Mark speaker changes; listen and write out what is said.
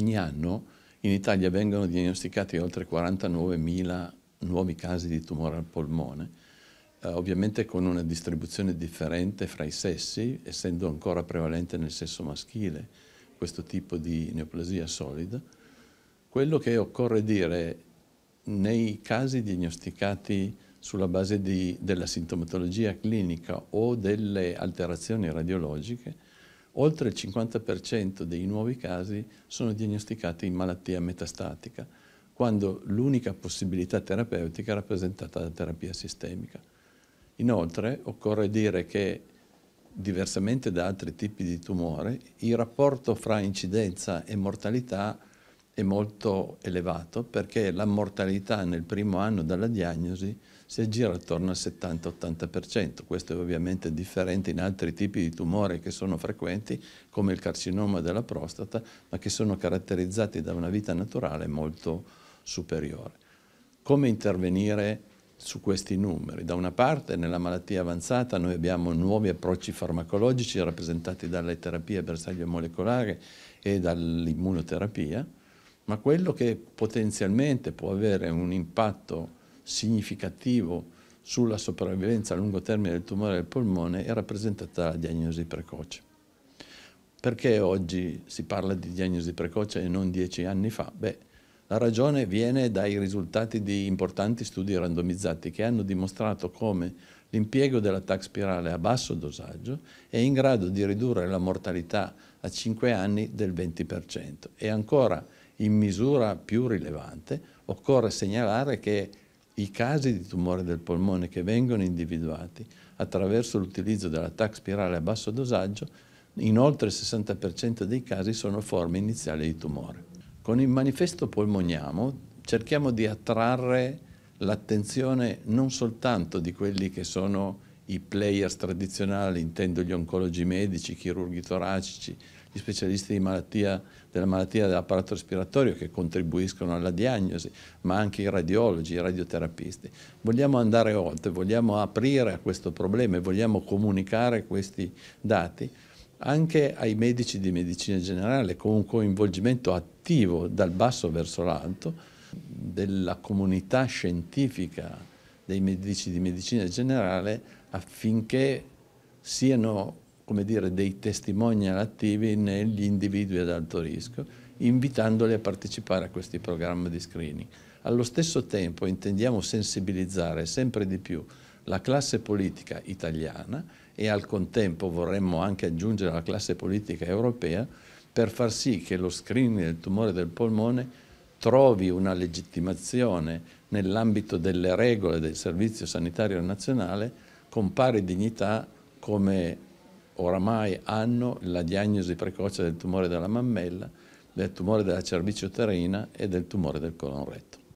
Speaker 1: ogni anno in Italia vengono diagnosticati oltre 49.000 nuovi casi di tumore al polmone, eh, ovviamente con una distribuzione differente fra i sessi, essendo ancora prevalente nel sesso maschile questo tipo di neoplasia solida. Quello che occorre dire nei casi diagnosticati sulla base di, della sintomatologia clinica o delle alterazioni radiologiche, oltre il 50% dei nuovi casi sono diagnosticati in malattia metastatica, quando l'unica possibilità terapeutica è rappresentata da terapia sistemica. Inoltre occorre dire che, diversamente da altri tipi di tumore, il rapporto fra incidenza e mortalità è molto elevato perché la mortalità nel primo anno dalla diagnosi si aggira attorno al 70-80%. Questo è ovviamente differente in altri tipi di tumore che sono frequenti, come il carcinoma della prostata, ma che sono caratterizzati da una vita naturale molto superiore. Come intervenire su questi numeri? Da una parte nella malattia avanzata noi abbiamo nuovi approcci farmacologici rappresentati dalle terapie a bersaglio molecolare e dall'immunoterapia, ma quello che potenzialmente può avere un impatto significativo sulla sopravvivenza a lungo termine del tumore del polmone è rappresentata la diagnosi precoce. Perché oggi si parla di diagnosi precoce e non dieci anni fa? Beh, la ragione viene dai risultati di importanti studi randomizzati che hanno dimostrato come l'impiego della TAC spirale a basso dosaggio è in grado di ridurre la mortalità a 5 anni del 20% e ancora in misura più rilevante, occorre segnalare che i casi di tumore del polmone che vengono individuati attraverso l'utilizzo dell'attacco spirale a basso dosaggio, in oltre il 60% dei casi sono forme iniziali di tumore. Con il manifesto polmoniamo cerchiamo di attrarre l'attenzione non soltanto di quelli che sono i players tradizionali, intendo gli oncologi medici, chirurghi toracici, gli specialisti malattia, della malattia dell'apparato respiratorio che contribuiscono alla diagnosi, ma anche i radiologi, i radioterapisti. Vogliamo andare oltre, vogliamo aprire a questo problema e vogliamo comunicare questi dati anche ai medici di medicina generale con un coinvolgimento attivo dal basso verso l'alto della comunità scientifica dei medici di medicina generale affinché siano come dire, dei testimonial attivi negli individui ad alto rischio, invitandoli a partecipare a questi programmi di screening. Allo stesso tempo intendiamo sensibilizzare sempre di più la classe politica italiana e al contempo vorremmo anche aggiungere la classe politica europea per far sì che lo screening del tumore del polmone trovi una legittimazione nell'ambito delle regole del Servizio Sanitario Nazionale con pari dignità come oramai hanno la diagnosi precoce del tumore della mammella, del tumore della cervice uterina e del tumore del colon retto.